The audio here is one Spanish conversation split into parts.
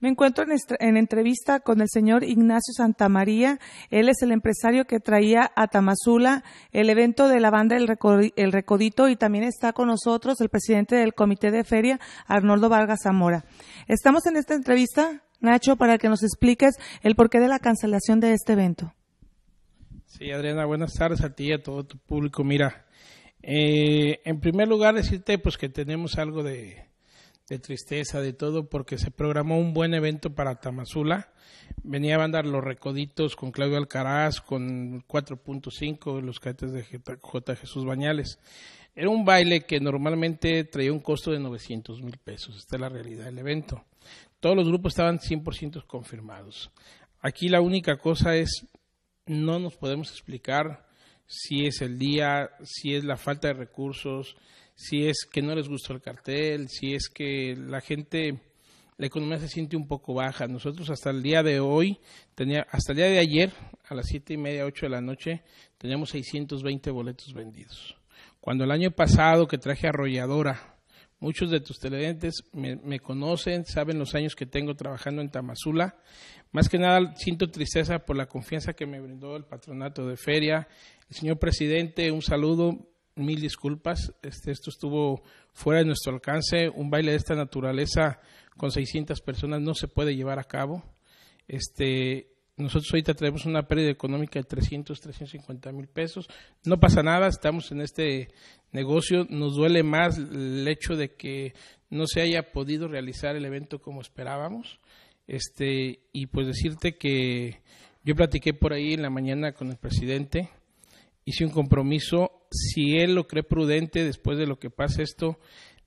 Me encuentro en, entrevista con el señor Ignacio Santamaría. Él es el empresario que traía a Tamazula el evento de la banda el, Recodito y también está con nosotros el presidente del comité de feria, Arnoldo Vargas Zamora. Estamos en esta entrevista, Nacho, para que nos expliques el porqué de la cancelación de este evento. Sí, Adriana, buenas tardes a ti y a todo tu público. Mira, eh, en primer lugar decirte pues que tenemos algo de de tristeza, de todo, porque se programó un buen evento para Tamazula. Venía a andar los recoditos con Claudio Alcaraz, con 4.5, los cadetes de J. Jesús Bañales. Era un baile que normalmente traía un costo de 900 mil pesos. Esta es la realidad del evento. Todos los grupos estaban 100% confirmados. Aquí la única cosa es, no nos podemos explicar si es el día, si es la falta de recursos, si es que no les gustó el cartel, si es que la gente, la economía se siente un poco baja. Nosotros hasta el día de hoy, tenía, hasta el día de ayer, a las siete y media, ocho de la noche, teníamos 620 boletos vendidos. Cuando el año pasado que traje Arrolladora, muchos de tus televidentes me, conocen, saben los años que tengo trabajando en Tamazula. Más que nada siento tristeza por la confianza que me brindó el patronato de feria. El señor presidente, un saludo, mil disculpas. Este, esto estuvo fuera de nuestro alcance. Un baile de esta naturaleza con 600 personas no se puede llevar a cabo. Este, nosotros ahorita traemos una pérdida económica de 300, 350 mil pesos. No pasa nada, estamos en este negocio. Nos duele más el hecho de que no se haya podido realizar el evento como esperábamos. Este, y pues decirte que yo platiqué por ahí en la mañana con el presidente, hice un compromiso si él lo cree prudente después de lo que pasa esto,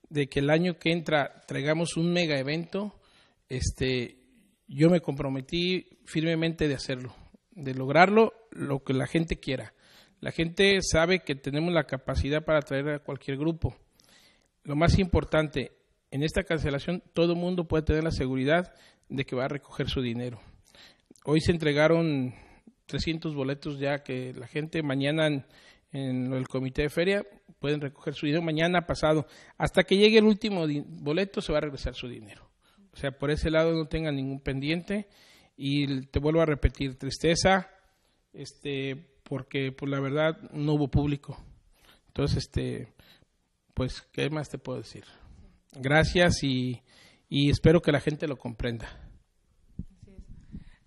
de que el año que entra traigamos un mega evento, este, yo me comprometí firmemente de hacerlo, de lograrlo lo que la gente quiera. La gente sabe que tenemos la capacidad para traer a cualquier grupo. Lo más importante, en esta cancelación todo el mundo puede tener la seguridad de que va a recoger su dinero. Hoy se entregaron 300 boletos ya que la gente mañana en el comité de feria, pueden recoger su dinero mañana, pasado. Hasta que llegue el último boleto se va a regresar su dinero. O sea, por ese lado no tengan ningún pendiente. Y te vuelvo a repetir, tristeza, este, porque por pues, la verdad no hubo público. Entonces, este, pues, ¿qué más te puedo decir? Gracias y, y espero que la gente lo comprenda.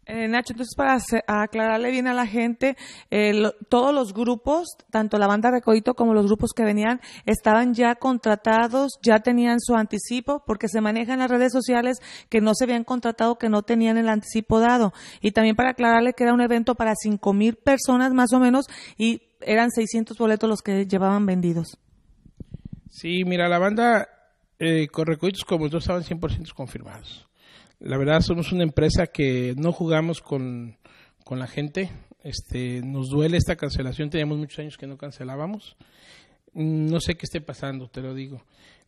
Eh, Nacho, entonces para aclararle bien a la gente, eh, todos los grupos, tanto la banda Recoito como los grupos que venían, estaban ya contratados, ya tenían su anticipo, porque se manejan las redes sociales que no se habían contratado, que no tenían el anticipo dado. Y también para aclararle que era un evento para cinco mil personas más o menos y eran 600 boletos los que llevaban vendidos. Sí, mira, la banda eh, con recoitos como dos estaban 100% confirmados. La verdad somos una empresa que no jugamos con, la gente. Este, nos duele esta cancelación, teníamos muchos años que no cancelábamos. No sé qué esté pasando, te lo digo.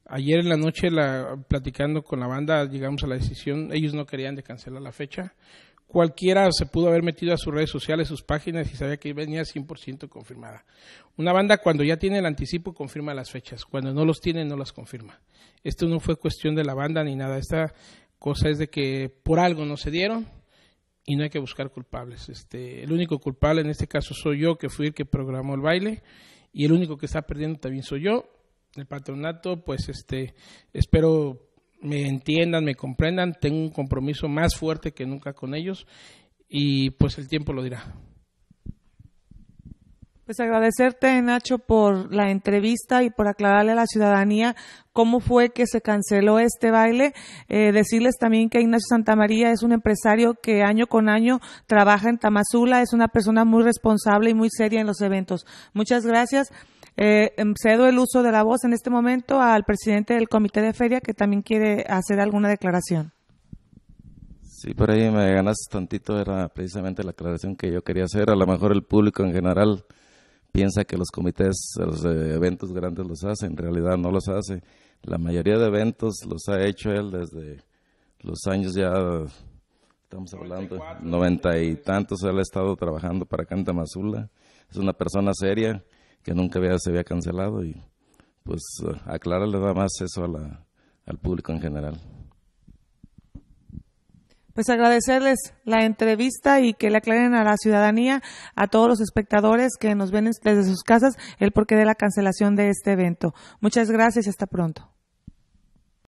Ayer en la noche, platicando con la banda, llegamos a la decisión, ellos no querían de cancelar la fecha. Cualquiera se pudo haber metido a sus redes sociales, sus páginas y sabía que venía 100% confirmada. Una banda cuando ya tiene el anticipo confirma las fechas, cuando no los tiene no las confirma. Esto no fue cuestión de la banda ni nada, esta Cosa es de que por algo no se dieron y no hay que buscar culpables. Este, el único culpable en este caso soy yo, que fui el que programó el baile, y el único que está perdiendo también soy yo. El patronato, pues este, espero me entiendan, me comprendan, tengo un compromiso más fuerte que nunca con ellos y pues el tiempo lo dirá. Pues agradecerte, Nacho, por la entrevista y por aclararle a la ciudadanía cómo fue que se canceló este baile. Eh, decirles también que Ignacio Santamaría es un empresario que año con año trabaja en Tamazula, es una persona muy responsable y muy seria en los eventos. Muchas gracias. Eh, em, cedo el uso de la voz en este momento al presidente del comité de feria que también quiere hacer alguna declaración. Sí, por ahí me ganas tantito, era precisamente la aclaración que yo quería hacer. A lo mejor el público en general piensa que los comités, los eh, eventos grandes los hace, en realidad no los hace. La mayoría de eventos los ha hecho él desde los años ya, estamos hablando, noventa y tantos, él ha estado trabajando para Canta Mazula. Es una persona seria que nunca se había cancelado y pues eh, aclara, le da más eso al público en general pues agradecerles la entrevista y que le aclaren a la ciudadanía, a todos los espectadores que nos ven desde sus casas, el porqué de la cancelación de este evento. Muchas gracias y hasta pronto.